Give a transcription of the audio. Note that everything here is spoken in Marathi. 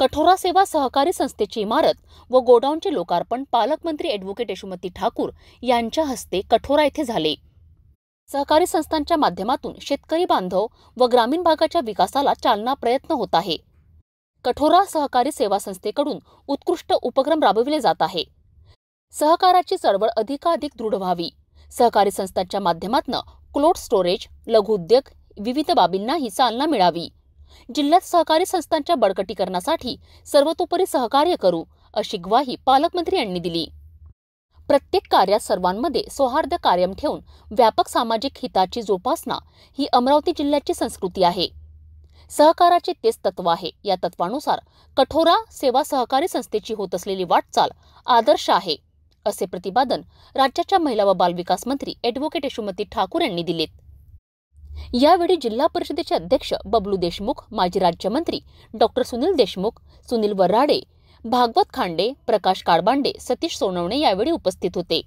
कठोरा सेवा सहकारी संस्थेची इमारत व गोडाऊनचे लोकार्पण पालकमंत्री ॲडव्होकेट यशोमती ठाकूर यांच्या हस्ते कठोरा येथे झाले सहकारी संस्थांच्या माध्यमातून शेतकरी बांधव व ग्रामीण भागाच्या विकासाला चालना प्रयत्न होत आहे कठोरा सहकारी सेवा संस्थेकडून उत्कृष्ट उपक्रम राबविले जात आहे सहकाराची चळवळ अधिकाधिक दृढ व्हावी सहकारी संस्थांच्या माध्यमातून क्लोड स्टोरेज लघुउद्योग विविध बाबींनाही चालना मिळावी जिल्ह्यात सहकारी संस्थांच्या बळकटीकरणासाठी सर्वतोपरी सहकार्य करू अशी ग्वाही पालकमंत्री यांनी दिली प्रत्येक कार्यात सर्वांमध्ये सौहार्द कायम ठेवून व्यापक सामाजिक हिताची जोपासना ही अमरावती जिल्ह्याची संस्कृती आहे सहकाराचे तेच तत्व आहे या तत्वानुसार कठोरा सेवा सहकारी संस्थेची होत असलेली वाटचाल आदर्श आहे असे प्रतिपादन राज्याच्या महिला व बालविकास मंत्री ॲडव्होकेट यशोमती ठाकूर यांनी दिलेत यावेळी जिल्हा परिषदेचे अध्यक्ष बबलू देशमुख माजी राज्यमंत्री डॉक्टर सुनील देशमुख सुनील वराडे भागवत खांडे प्रकाश काळबांडे सतीश सोनवणे यावेळी उपस्थित होते